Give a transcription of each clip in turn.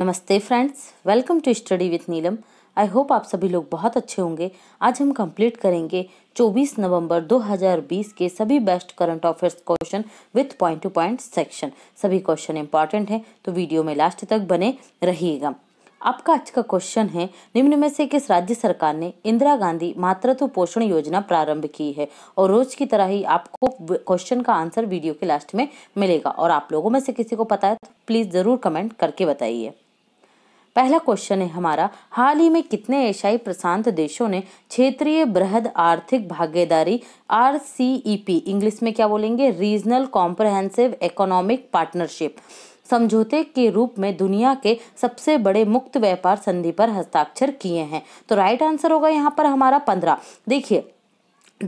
नमस्ते friends welcome to study with Neelam I hope आप सभी लोग बहुत अच्छे होंगे आज हम कंप्लीट करेंगे 24 नवंबर 2020 के सभी best current affairs question with point to point section सभी क्वेश्चन इंपॉर्टेंट हैं तो वीडियो में लास्ट तक बने रहिएगा आपका आज का क्वेश्चन है निम्न में से किस राज्य सरकार ने इंदिरा गांधी मातृत्व पोषण योजना प्रारंभ की है और रोज की तरह ही आपको क्वेश्चन का आंसर वीडियो के लास्ट में मिलेगा और आप लोगों में से किसी को पता है तो प्लीज़ ज़रूर कमेंट करके बताइए पहला क्वेश्चन है हमारा हाल ही में कितने एशियाई प्रशांत देशों ने क्षेत्रीय बृहद आर्थिक भागीदारी आर इंग्लिश में क्या बोलेंगे रीजनल कॉम्प्रहेंसिव इकोनॉमिक पार्टनरशिप समझौते के रूप में दुनिया के सबसे बड़े मुक्त व्यापार संधि पर हस्ताक्षर किए हैं तो राइट आंसर होगा यहाँ पर हमारा पंद्रह देखिए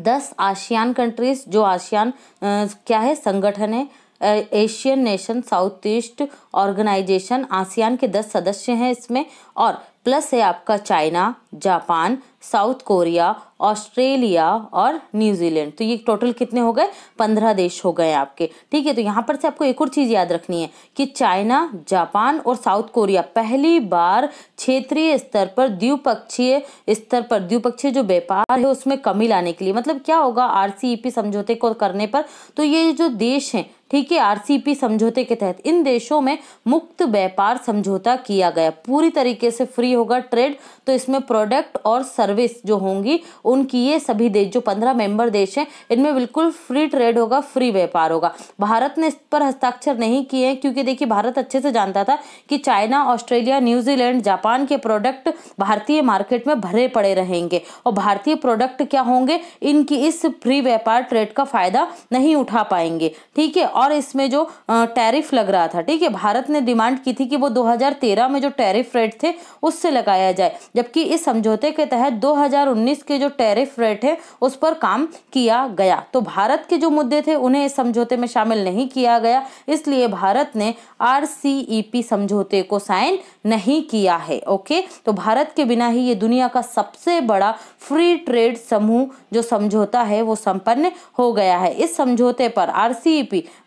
दस आसियान कंट्रीज जो आसियान क्या है संगठन है Asian nation south east organization ASEAN के दस सदस्य हैं इसमें और प्लस है आपका China Japan South Korea Australia और न्यूजीलैंड तो ये टोटल कितने हो गए पंद्रह देश हो गए आपके ठीक है तो यहाँ पर से आपको एक और चीज़ याद रखनी है कि चाइना जापान और साउथ कोरिया पहली बार क्षेत्रीय स्तर पर द्विपक्षीय स्तर पर द्विपक्षीय जो व्यापार है उसमें कमी लाने के लिए मतलब क्या होगा आर e समझौते को करने पर तो ये जो देश हैं ठीक है आरसीपी समझौते के तहत इन देशों में मुक्त व्यापार समझौता किया गया पूरी तरीके से फ्री होगा ट्रेड तो इसमें प्रोडक्ट और सर्विस जो होंगी उनकी ये सभी देश जो पंद्रह मेंबर देश हैं इनमें बिल्कुल फ्री ट्रेड होगा फ्री व्यापार होगा भारत ने इस पर हस्ताक्षर नहीं किए हैं क्योंकि देखिए भारत अच्छे से जानता था कि चाइना ऑस्ट्रेलिया न्यूजीलैंड जापान के प्रोडक्ट भारतीय मार्केट में भरे पड़े रहेंगे और भारतीय प्रोडक्ट क्या होंगे इनकी इस फ्री व्यापार ट्रेड का फायदा नहीं उठा पाएंगे ठीक है और और इसमें जो टैरिफ लग रहा था ठीक है भारत ने डिमांड की थी कि वो 2013 में जो टैरिफ रेट थे उससे लगाया जाए जबकि इस समझौते के तहत 2019 के जो टैरिफ रेट है उस पर काम किया गया तो भारत के जो मुद्दे थे उन्हें इस समझौते में शामिल नहीं किया गया इसलिए भारत ने आर e समझौते को साइन नहीं किया है ओके तो भारत के बिना ही ये दुनिया का सबसे बड़ा फ्री ट्रेड समूह जो समझौता है वो संपन्न हो गया है इस समझौते पर आर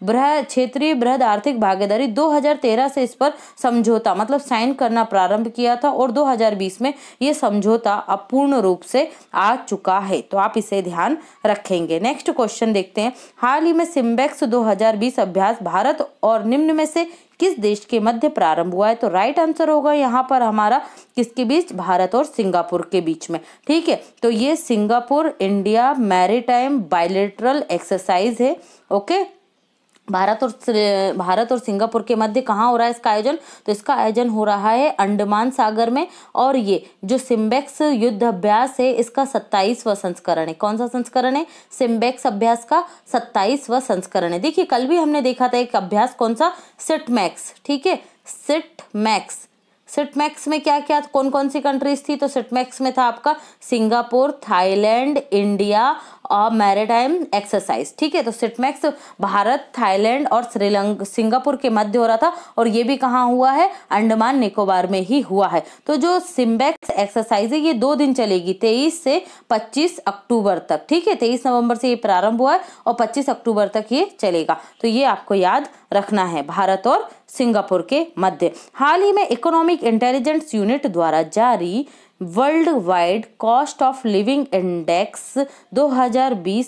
बृह क्षेत्रीय बृहद आर्थिक भागीदारी 2013 से इस पर समझौता मतलब साइन करना प्रारंभ किया था और 2020 में ये समझौता अब पूर्ण रूप से आ चुका है तो आप इसे ध्यान रखेंगे नेक्स्ट क्वेश्चन देखते हैं हाल ही में सिम्बेक्स 2020 अभ्यास भारत और निम्न में से किस देश के मध्य प्रारंभ हुआ है तो राइट आंसर होगा यहाँ पर हमारा किसके बीच भारत और सिंगापुर के बीच में ठीक है तो ये Singapore India maritime bilateral exercise है ओके भारत और भारत और सिंगापुर के मध्य कहाँ हो रहा है इसका आयोजन तो इसका आयोजन हो रहा है अंडमान सागर में और ये जो सिम्बेक्स युद्ध अभ्यास है इसका सत्ताईसवा संस्करण है कौन सा संस्करण है सिम्बेक्स अभ्यास का सत्ताईसवा संस्करण है देखिए कल भी हमने देखा था एक अभ्यास कौन सा सिट मैक्स ठीक है सिट मैक्स सिटमैक्स में क्या क्या कौन कौन सी कंट्रीज थी तो सिटमैक्स में था आपका सिंगापुर थाईलैंड इंडिया और मैरिटाइम एक्सरसाइज ठीक है तो सिटमैक्स भारत थाईलैंड और श्रीलंक सिंगापुर के मध्य हो रहा था और ये भी कहाँ हुआ है अंडमान निकोबार में ही हुआ है तो जो सिम्बैक्स एक्सरसाइज है ये दो दिन चलेगी तेईस से पच्चीस अक्टूबर तक ठीक है तेईस नवंबर से ये प्रारंभ हुआ है और पच्चीस अक्टूबर तक ये चलेगा तो ये आपको याद रखना है भारत और सिंगापुर के मध्य हाल ही में इकोनॉमिक इंटेलिजेंस यूनिट द्वारा जारी world wide cost of living index 2020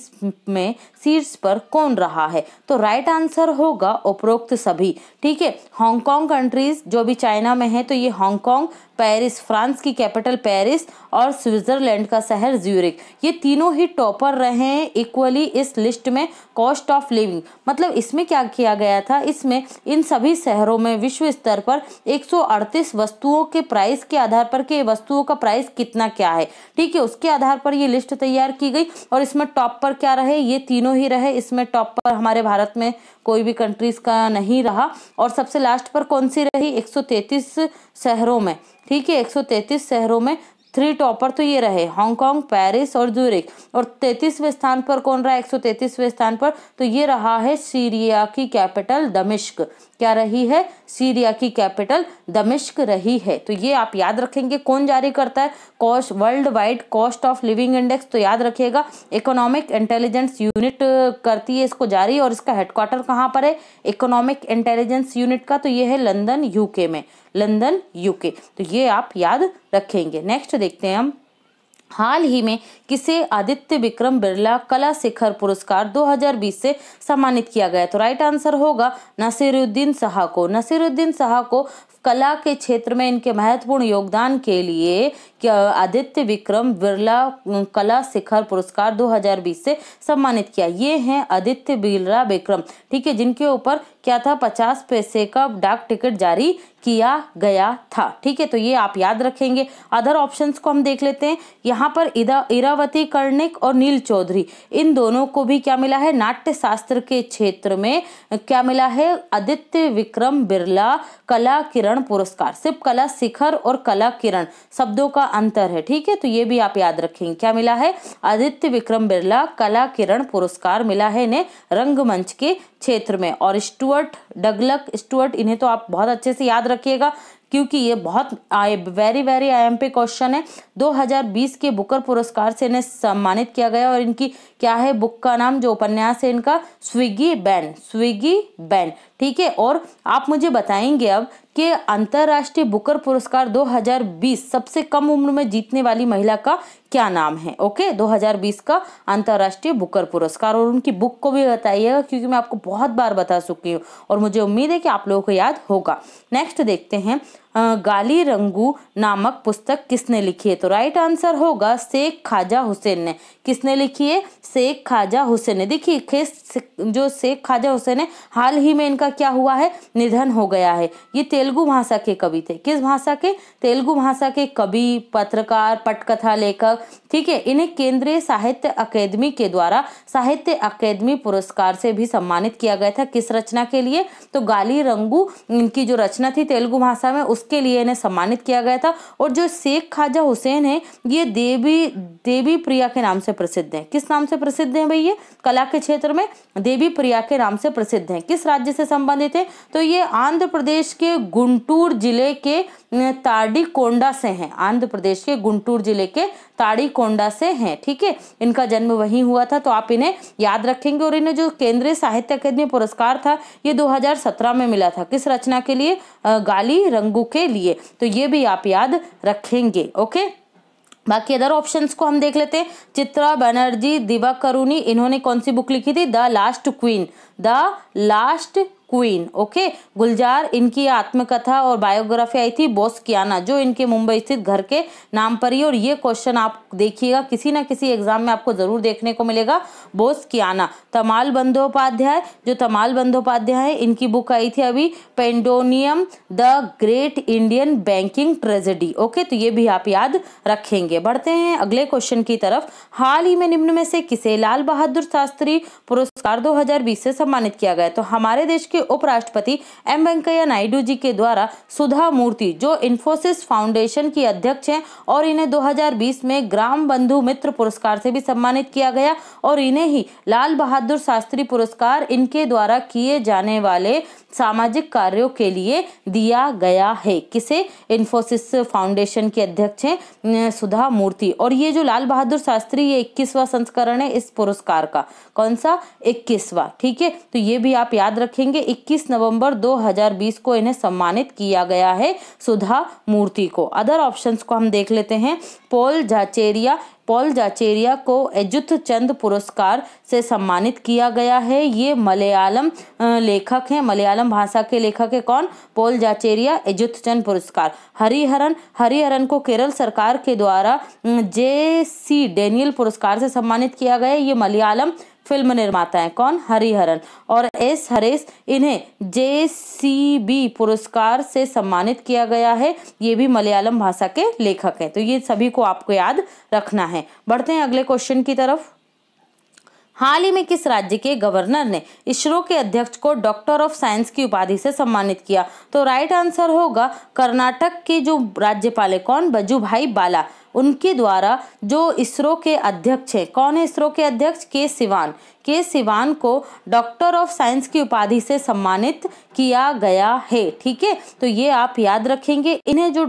में शीर्ष पर कौन रहा है तो राइट आंसर होगा उपरोक्त सभी ठीक है हांगकांग कंट्रीज जो भी चाइना में है तो ये हांगकांग पेरिस फ्रांस की कैपिटल पेरिस और स्विट्ज़रलैंड का शहर ज्यूरिक ये तीनों ही टॉपर रहे हैं इक्वली इस लिस्ट में कॉस्ट ऑफ लिविंग मतलब इसमें क्या किया गया था इसमें इन सभी शहरों में विश्व स्तर पर 138 वस्तुओं के प्राइस के आधार पर के वस्तुओं का प्राइस कितना क्या है ठीक है उसके आधार पर ये लिस्ट तैयार की गई और इसमें टॉप पर क्या रहे ये तीनों ही रहे इसमें टॉप पर हमारे भारत में कोई भी कंट्रीज का नहीं रहा और सबसे लास्ट पर कौन सी रही 133 शहरों में ठीक है 133 शहरों में थ्री टॉपर तो ये रहे हांगकांग पेरिस और जूरिक और तैतीसवें स्थान पर कौन रहा एक सौ स्थान पर तो ये रहा है सीरिया की कैपिटल दमिश्क क्या रही है सीरिया की कैपिटल दमिश्क रही है तो ये आप याद रखेंगे कौन जारी करता है cost world wide cost of living index तो याद रखिएगा इकोनॉमिक इंटेलिजेंस यूनिट करती है इसको जारी और इसका हेडक्वार्टर कहाँ पर है इकोनॉमिक इंटेलिजेंस यूनिट का तो ये है लंदन यूके में लंदन यूके तो ये आप याद रखेंगे नेक्स्ट देखते हैं हम हाल ही में किसे आदित्य विक्रम बिरला कला शिखर पुरस्कार 2020 से सम्मानित किया गया तो राइट आंसर होगा नसीरुद्दीन शाह को नसीरुद्दीन शाह को कला के क्षेत्र में इनके महत्वपूर्ण योगदान के लिए आदित्य विक्रम बिरला कला शिखर पुरस्कार 2020 से सम्मानित किया ये हैं आदित्य बिरला विक्रम ठीक है जिनके ऊपर क्या था पचास पैसे का डाक टिकट जारी किया गया था ठीक है तो ये आप याद रखेंगे अदर ऑप्शंस को हम देख लेते हैं यहाँ पर इरावती कर्णिक और नील चौधरी इन दोनों को भी क्या मिला है नाट्य शास्त्र के क्षेत्र में क्या मिला है आदित्य विक्रम बिरला कला किरण पुरस्कार सिर्फ कला शिखर और कला किरण शब्दों का अंतर है ठीक है तो ये भी आप याद रखेंगे क्या मिला है आदित्य विक्रम बिरला कला किरण पुरस्कार मिला है इन्हें रंगमंच के क्षेत्र में और स्टुअर्ट डगलक स्टुअर्ट इन्हें तो आप बहुत अच्छे से याद रखिएगा क्योंकि ये बहुत आए very very I M P question है 2020 के बुकर पुरस्कार से इन्हें सम्मानित किया गया और इनकी क्या है बुक का नाम जो उपन्यास है इनका स्विगी बैन स्विगी बैन ठीक है और आप मुझे बताएंगे अब कि अंतर्राष्ट्रीय बुकर पुरस्कार 2020 सबसे कम उम्र में जीतने वाली महिला का क्या नाम है ओके 2020 का अंतर्राष्ट्रीय बुकर पुरस्कार और उनकी बुक को भी बताइएगा क्योंकि मैं आपको बहुत बार बता चुकी हूँ और मुझे उम्मीद है कि आप लोगों को याद होगा नेक्स्ट देखते हैं गाली रंगू नामक पुस्तक किसने लिखी है तो राइट आंसर होगा शेख खाजा हुसैन ने किसने लिखी है शेख खाजा हुसैन ने देखिए जो शेख खाजा हुसैन है हाल ही में इनका क्या हुआ है निधन हो गया है ये तेलुगु भाषा के कवि थे किस भाषा के तेलुगु भाषा के कवि पत्रकार पटकथा लेखक ठीक है इन्हें केंद्रीय साहित्य अकेदमी के द्वारा साहित्य अकेदमी पुरस्कार से भी सम्मानित किया गया था किस रचना के लिए तो गाली रंगू इनकी जो रचना थी तेलुगु भाषा में उसके लिए इन्हें सम्मानित किया गया था और जो शेख खाजा हुसैन है ये देवी देवी प्रिया के नाम से प्रसिद्ध हैं किस नाम से प्रसिद्ध हैं भैया कला के क्षेत्र में देवी प्रिया के नाम से प्रसिद्ध हैं किस राज्य से संबंधित है तो ये आंध्र प्रदेश के गुंटूर जिले के ताडीकोंडा से हैं आंध्र प्रदेश के गुंटूर जिले के ताड़ीकोंडा से हैं ठीक है थीके? इनका जन्म वहीं हुआ था तो आप इन्हें याद रखेंगे और इन्हें जो केंद्रीय साहित्य अकादमी पुरस्कार था ये 2017 में मिला था किस रचना के लिए गाली रंगू के लिए तो ये भी आप याद रखेंगे ओके बाकी अदर ऑप्शंस को हम देख लेते हैं चित्रा बनर्जी दिवा करूनी इन्होंने कौन सी बुक लिखी थी the last queen the last queen okay Gulzar इनकी आत्मकथा और बायोग्राफी आई थी बॉस कियाना जो इनके मुंबई स्थित घर के नाम पर ही और ये क्वेश्चन आप देखिएगा किसी ना किसी एग्जाम में आपको ज़रूर देखने को मिलेगा बोस कियाना तमाल बंदोपाध्याय जो तमाल बंदोपाध्याय है इनकी बुक आई थी अभी pandemonium the great Indian banking tragedy okay तो ये भी आप याद रखेंगे बढ़ते हैं अगले क्वेश्चन की तरफ हाल ही में निम्न में से किसे लाल बहादुर शास्त्री पुरस्कार 2020 से सम्मानित किया गया तो हमारे देश के उपराष्ट्रपति एम वेंकैया नायडू जी के द्वारा सुधा मूर्ति जो इन्फोसिस फाउंडेशन की अध्यक्ष हैं और इन्हें 2020 में ग्राम बंधु मित्र पुरस्कार से भी सम्मानित किया गया और इन्हें पहले ही लाल बहादुर शास्त्री पुरस्कार इनके द्वारा किए जाने वाले सामाजिक कार्यों के लिए दिया गया है किसे इन्फोसिस फाउंडेशन के अध्यक्ष हैं सुधा मूर्ति और ये जो लाल बहादुर शास्त्री ये इक्कीसवा संस्करण है इस पुरस्कार का कौन सा इक्कीसवा ठीक है तो ये भी आप याद रखेंगे 21 नवंबर 2020 को इन्हें सम्मानित किया गया है सुधा मूर्ति को अदर ऑप्शंस को हम देख लेते हैं पोल जाचेरिया पॉल जाचेरिया को एजुथ चंद पुरस्कार से सम्मानित किया गया है ये मलयालम लेखक हैं मलयालम भाषा के लेखक है कौन पॉल जाचेरिया एजुथ चंद पुरस्कार हरिहरन हरिहरन को केरल सरकार के द्वारा जे सी डेनियल पुरस्कार से सम्मानित किया गया ये मलयालम फिल्म निर्माता हैं कौन हरिहरन और एस हरेश इन्हें जे सी बी पुरस्कार से सम्मानित किया गया है ये भी मलयालम भाषा के लेखक हैं तो ये सभी को आपको याद रखना है बढ़ते हैं अगले क्वेश्चन की तरफ हाल ही में किस राज्य के गवर्नर ने इसरो के अध्यक्ष को डॉक्टर ऑफ साइंस की उपाधि से सम्मानित किया तो राइट आंसर होगा कर्नाटक के जो राज्यपाल है कौन बजू भाई बाला उनके द्वारा जो इसरो के अध्यक्ष है कौन है इसरो के अध्यक्ष के सिवान के सिवान को डॉक्टर ऑफ साइंस की उपाधि से सम्मानित किया गया है ठीक है तो ये आप याद रखेंगे इन्हें जो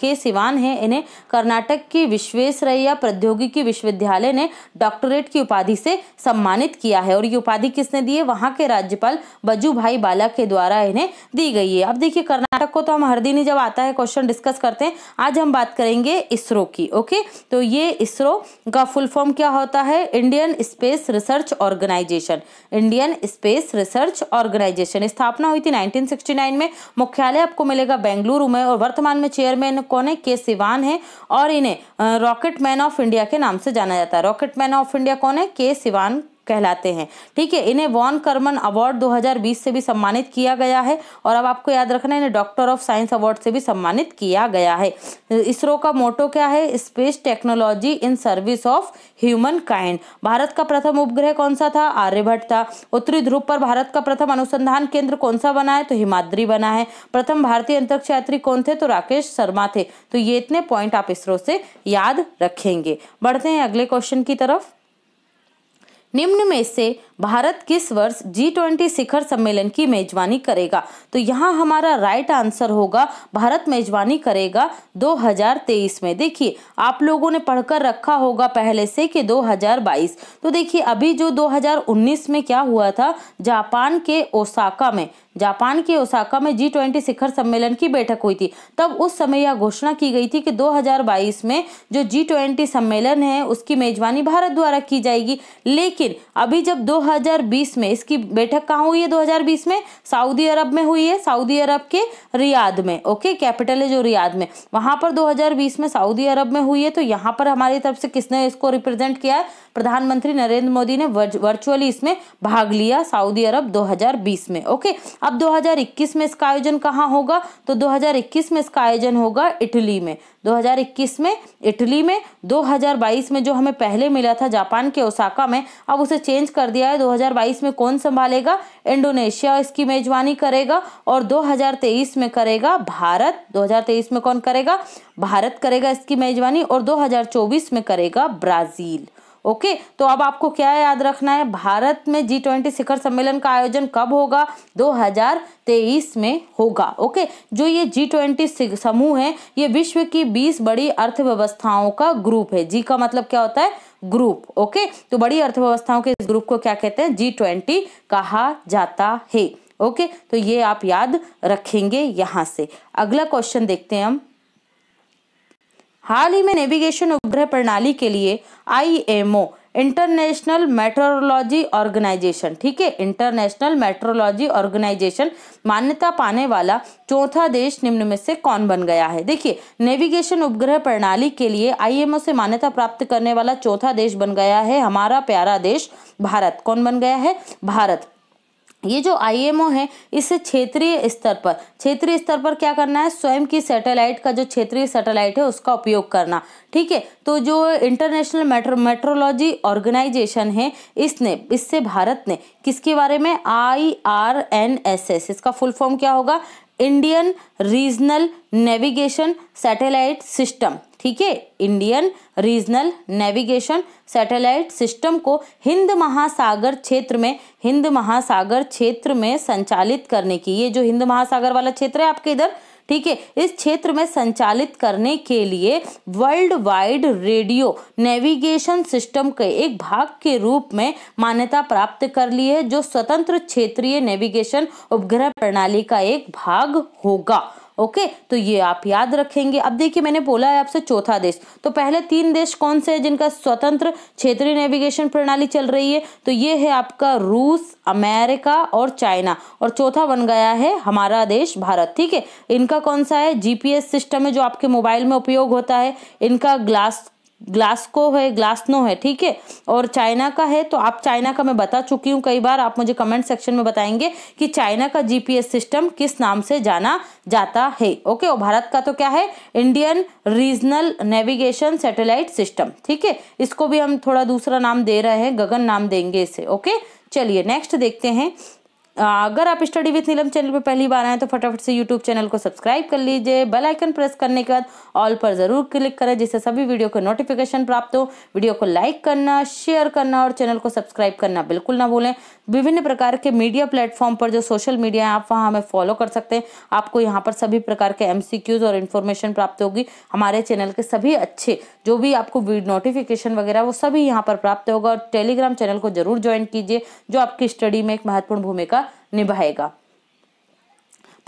के सिवान है इन्हें कर्नाटक की विश्वेश्वरैया प्रौद्योगिकी विश्वविद्यालय ने डॉक्टरेट की उपाधि से सम्मानित किया है और ये उपाधि किसने दी है वहाँ के राज्यपाल बजू भाई बाला के द्वारा इन्हें दी गई है अब देखिए कर्नाटक को तो हम हर दिन ही जब आता है क्वेश्चन डिस्कस करते हैं आज हम बात करेंगे इसरो की ओके तो ये इसरो का फुल फॉर्म क्या होता है Indian space research organization Indian space research organization स्थापना हुई थी 1969 में मुख्यालय आपको मिलेगा बेंगलुरु में और वर्तमान में चेयरमैन कौन है के सिवान है और इन्हें रॉकेट मैन ऑफ इंडिया के नाम से जाना जाता है रॉकेट मैन ऑफ इंडिया कौन है के सिवान कहलाते हैं ठीक है इन्हें वॉन कर्मन अवार्ड 2020 से भी सम्मानित किया गया है और अब आपको याद रखना इन्हें डॉक्टर ऑफ साइंस अवार्ड से भी सम्मानित किया गया है इसरो का मोटो क्या है space technology in service of humankind Bharat का प्रथम उपग्रह कौन सा था आर्यभट्ट था उत्तरी ध्रुव पर भारत का प्रथम अनुसंधान केंद्र कौन सा बना है तो हिमाद्री बना है प्रथम भारतीय अंतरिक्ष यात्री कौन थे तो राकेश शर्मा थे तो ये इतने पॉइंट आप इसरो से याद रखेंगे बढ़ते हैं अगले क्वेश्चन की तरफ निम्न में से भारत किस वर्ष जी ट्वेंटी शिखर सम्मेलन की मेजबानी करेगा तो यहाँ हमारा राइट आंसर होगा भारत मेजबानी करेगा 2023 में देखिए आप लोगों ने पढ़कर रखा होगा पहले से कि 2022 तो देखिए अभी जो 2019 में क्या हुआ था जापान के ओसाका में जापान के ओसाका में जी ट्वेंटी शिखर सम्मेलन की बैठक हुई थी तब उस समय यह घोषणा की गई थी कि 2022 में जो जी ट्वेंटी सम्मेलन है उसकी मेजबानी भारत द्वारा की जाएगी लेकिन अभी जब 2020 में इसकी बैठक कहाँ हुई है 2020 में सऊदी अरब में हुई है सऊदी अरब के रियाद में ओके कैपिटल है जो रियाद में वहाँ पर 2020 में सऊदी अरब में हुई है तो यहाँ पर हमारी तरफ से किसने इसको रिप्रेजेंट किया है प्रधानमंत्री नरेंद्र मोदी ने वर्चुअली इसमें भाग लिया सऊदी अरब 2020 में ओके अब 2021 में इसका आयोजन कहाँ होगा तो 2021 में इसका आयोजन होगा इटली में 2021 में इटली में 2022 में जो हमें पहले मिला था जापान के ओसाका में अब उसे चेंज कर दिया है 2022 में कौन संभालेगा इंडोनेशिया इसकी मेजबानी करेगा और 2023 में करेगा भारत 2023 में कौन करेगा भारत करेगा इसकी मेजबानी और 2024 में करेगा ब्राज़ील ओके तो अब आपको क्या याद रखना है भारत में जी ट्वेंटी शिखर सम्मेलन का आयोजन कब होगा 2023 में होगा ओके जो ये जी ट्वेंटी समूह है ये विश्व की 20 बड़ी अर्थव्यवस्थाओं का ग्रुप है जी का मतलब क्या होता है ग्रुप ओके तो बड़ी अर्थव्यवस्थाओं के इस ग्रुप को क्या कहते हैं जी ट्वेंटी कहा जाता है ओके तो ये आप याद रखेंगे यहाँ से अगला क्वेश्चन देखते हैं हम हाल ही में नेविगेशन उपग्रह प्रणाली के लिए आई इंटरनेशनल मेट्रोलॉजी ऑर्गेनाइजेशन ठीक है इंटरनेशनल मेट्रोलॉजी ऑर्गेनाइजेशन मान्यता पाने वाला चौथा देश निम्न में से कौन बन गया है देखिए नेविगेशन उपग्रह प्रणाली के लिए आईएमओ से मान्यता प्राप्त करने वाला चौथा देश बन गया है हमारा प्यारा देश भारत कौन बन गया है भारत ये जो आईएमओ है इसे क्षेत्रीय स्तर पर क्षेत्रीय स्तर पर क्या करना है स्वयं की सैटेलाइट का जो क्षेत्रीय सैटेलाइट है उसका उपयोग करना ठीक है तो जो इंटरनेशनल मेट्रो मेट्रोलॉजी ऑर्गेनाइजेशन है इसने इससे भारत ने किसके बारे में I R N S S इसका फुल फॉर्म क्या होगा Indian regional navigation satellite system ठीक है Indian regional navigation satellite system को हिंद महासागर क्षेत्र में हिंद महासागर क्षेत्र में संचालित करने की ये जो हिंद महासागर वाला क्षेत्र है आपके इधर ठीक है इस क्षेत्र में संचालित करने के लिए world wide radio navigation system के एक भाग के रूप में मान्यता प्राप्त कर ली है जो स्वतंत्र क्षेत्रीय नेविगेशन उपग्रह प्रणाली का एक भाग होगा ओके तो ये आप याद रखेंगे अब देखिए मैंने बोला है आपसे चौथा देश तो पहले तीन देश कौन से है जिनका स्वतंत्र क्षेत्रीय नेविगेशन प्रणाली चल रही है तो ये है आपका रूस अमेरिका और चाइना और चौथा बन गया है हमारा देश भारत ठीक है इनका कौन सा है जीपीएस सिस्टम है जो आपके मोबाइल में उपयोग होता है इनका ग्लास ग्लास्को है ग्लासनो है ठीक है और चाइना का है तो आप चाइना का मैं बता चुकी हूँ कई बार आप मुझे कमेंट सेक्शन में बताएंगे कि चाइना का जीपीएस सिस्टम किस नाम से जाना जाता है ओके और भारत का तो क्या है Indian regional navigation satellite system ठीक है इसको भी हम थोड़ा दूसरा नाम दे रहे हैं गगन नाम देंगे इसे ओके चलिए नेक्स्ट देखते हैं अगर आप स्टडी विथ नीलम चैनल पर पहली बार आए तो फटाफट से यूट्यूब चैनल को सब्सक्राइब कर लीजिए बेल आइकन प्रेस करने के बाद ऑल पर ज़रूर क्लिक करें जिससे सभी वीडियो को नोटिफिकेशन प्राप्त हो वीडियो को लाइक करना शेयर करना और चैनल को सब्सक्राइब करना बिल्कुल ना भूलें विभिन्न प्रकार के मीडिया प्लेटफॉर्म पर जो सोशल मीडिया है आप वहाँ हमें फॉलो कर सकते हैं आपको यहाँ पर सभी प्रकार के एम और इन्फॉर्मेशन प्राप्त होगी हमारे चैनल के सभी अच्छे जो भी आपको नोटिफिकेशन वगैरह वो सभी यहाँ पर प्राप्त होगा और टेलीग्राम चैनल को जरूर ज्वाइन कीजिए जो आपकी स्टडी में एक महत्वपूर्ण भूमिका निभाएगा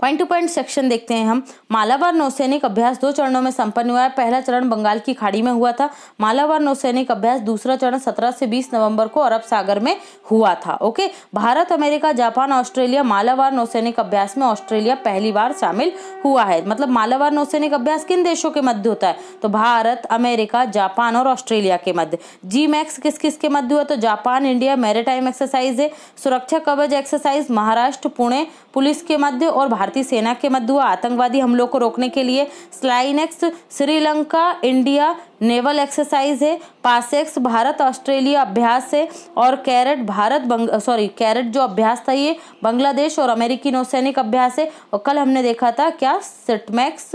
पॉइंट टू पॉइंट सेक्शन देखते हैं हम मालाबार नौसैनिक अभ्यास दो चरणों में संपन्न हुआ है पहला चरण बंगाल की खाड़ी में हुआ था मालाबार नौसैनिक अभ्यास दूसरा चरण सत्रह से बीस नवंबर को अरब सागर में हुआ था okay Bharat America Japan Australia Malabar नौसैनिक अभ्यास में ऑस्ट्रेलिया पहली बार शामिल हुआ है मतलब मालाबार नौसैनिक अभ्यास किन देशों के मध्य होता है तो भारत अमेरिका जापान और ऑस्ट्रेलिया के मध्य जी मैक्स किस किस के मध्य हुआ तो जापान इंडिया मेरे एक्सरसाइज है सुरक्षा कवच एक्सरसाइज महाराष्ट्र पुणे पुलिस के मध्य और भारतीय सेना के मध्य हुआ आतंकवादी हमलों को रोकने के लिए SLINEX Sri Lanka India naval exercise है पासेक्स भारत ऑस्ट्रेलिया अभ्यास है और कैरेट भारत सॉरी कैरेट जो अभ्यास था ये बांग्लादेश और अमेरिकी नौसैनिक अभ्यास है और कल हमने देखा था क्या सिटमैक्स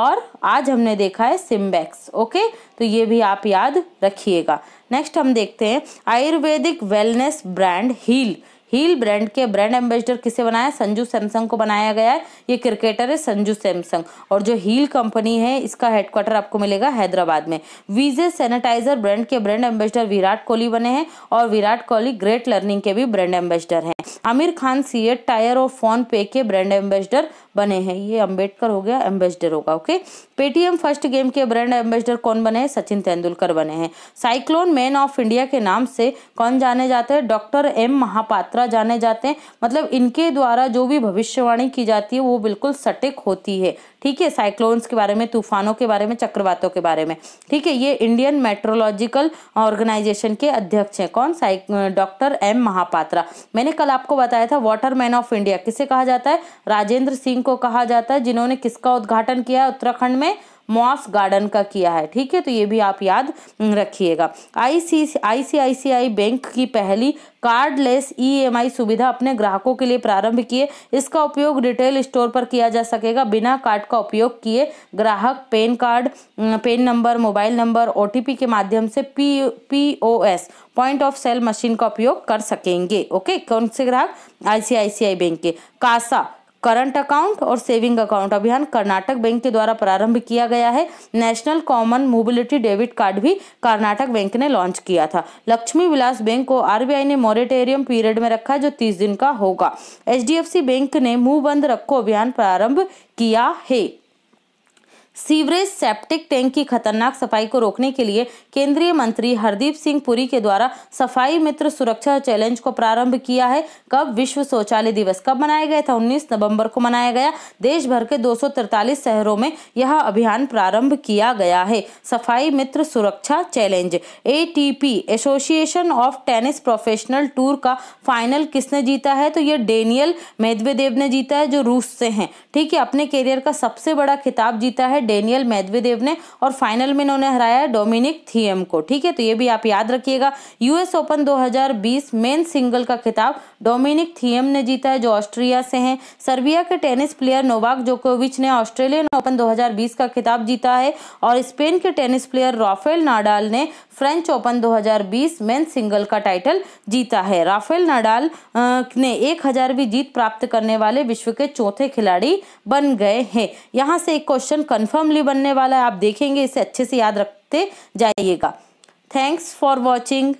और आज हमने देखा है सिम्बैक्स ओके तो ये भी आप याद रखिएगा नेक्स्ट हम देखते हैं ayurvedic wellness brand heal heal brand के ब्रांड एम्बेसडर किसे बनाया संजू सैमसंग को बनाया गया है ये क्रिकेटर है संजू सैमसंग और जो हील कंपनी है इसका हेडक्वार्टर आपको मिलेगा हैदराबाद में वीजे सैनिटाइजर ब्रांड के ब्रांड एम्बेसडर विराट कोहली बने हैं और विराट कोहली ग्रेट लर्निंग के भी ब्रांड एम्बेसडर हैं आमिर खान सीएट टायर और फोन पे के ब्रांड एम्बेसडर बने हैं ये अम्बेडकर हो गया एम्बेसडर होगा ओके पेटीएम फर्स्ट गेम के ब्रांड एम्बेसडर कौन बने हैं सचिन तेंदुलकर बने हैं साइक्लोन मैन ऑफ इंडिया के नाम से कौन जाने जाते हैं डॉक्टर एम महापात्र खतरा जाने जाते हैं मतलब इनके द्वारा जो भी भविष्यवाणी की जाती है वो बिल्कुल सटीक होती है ठीक है साइक्लोन्स के बारे में तूफानों के बारे में चक्रवातों के बारे में ठीक है ये इंडियन मेट्रोलॉजिकल ऑर्गेनाइजेशन के अध्यक्ष हैं कौन साइक डॉक्टर एम महापात्रा मैंने कल आपको बताया था वाटरमैन ऑफ इंडिया किसे कहा जाता है राजेंद्र सिंह को कहा जाता है जिन्होंने किसका उद्घाटन किया है उत्तराखंड में मॉस गार्डन का किया है ठीक है तो ये भी आप याद रखिएगा आईसीआईसीआई बैंक की पहली कार्डलेस ईएमआई सुविधा अपने ग्राहकों के लिए प्रारंभ किए इसका उपयोग रिटेल स्टोर पर किया जा सकेगा बिना कार्ड का उपयोग किए ग्राहक PAN card PAN number mobile number ओ के माध्यम से P POS point of sale machine का उपयोग कर सकेंगे ओके कौन से ग्राहक आईसीआईसीआई बैंक के कासा करंट अकाउंट और सेविंग अकाउंट अभियान कर्नाटक बैंक के द्वारा प्रारंभ किया गया है national common mobility debit card भी कर्नाटक बैंक ने लॉन्च किया था लक्ष्मी विलास बैंक को आरबीआई ने मॉरिटेरियम पीरियड में रखा जो तीस दिन का होगा एच बैंक ने मुंह बंद रखो अभियान प्रारंभ किया है सीवरेज सेप्टिक टैंक की खतरनाक सफाई को रोकने के लिए केंद्रीय मंत्री हरदीप सिंह पुरी के द्वारा सफाई मित्र सुरक्षा चैलेंज को प्रारंभ किया है कब विश्व शौचालय दिवस कब मनाया गया था 19 नवंबर को मनाया गया देश भर के दो शहरों में यह अभियान प्रारंभ किया गया है सफाई मित्र सुरक्षा challenge a association of tennis professional tour का फाइनल किसने जीता है तो यह डेनियल मेदवेदेव ने जीता है जो रूस से हैं ठीक है अपने करियर का सबसे बड़ा खिताब जीता है डेनियल मेदवेदेव ने और फाइनल में इन्होंने हराया डोमिनिक थीएम को ठीक है तो ये भी आप याद रखिएगा यूएस ओपन 2020 मेन सिंगल का खिताब डोमिनिक थीएम ने जीता है जो ऑस्ट्रिया से हैं सर्बिया के टेनिस प्लेयर नोवाक जोकोविच ने ऑस्ट्रेलियन ओपन 2020 का खिताब जीता है और स्पेन के टेनिस प्लेयर राफेल नाडाल ने फ्रेंच ओपन 2020 मेन सिंगल का टाइटल जीता है राफेल नाडाल ने एक हजारवीं जीत प्राप्त करने वाले विश्व के चौथे खिलाड़ी बन गए हैं यहाँ से एक क्वेश्चन कन्फर्म कन्फर्मली बनने वाला है आप देखेंगे इसे अच्छे से याद रखते जाइएगा thanks for watching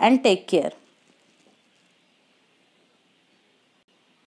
and take care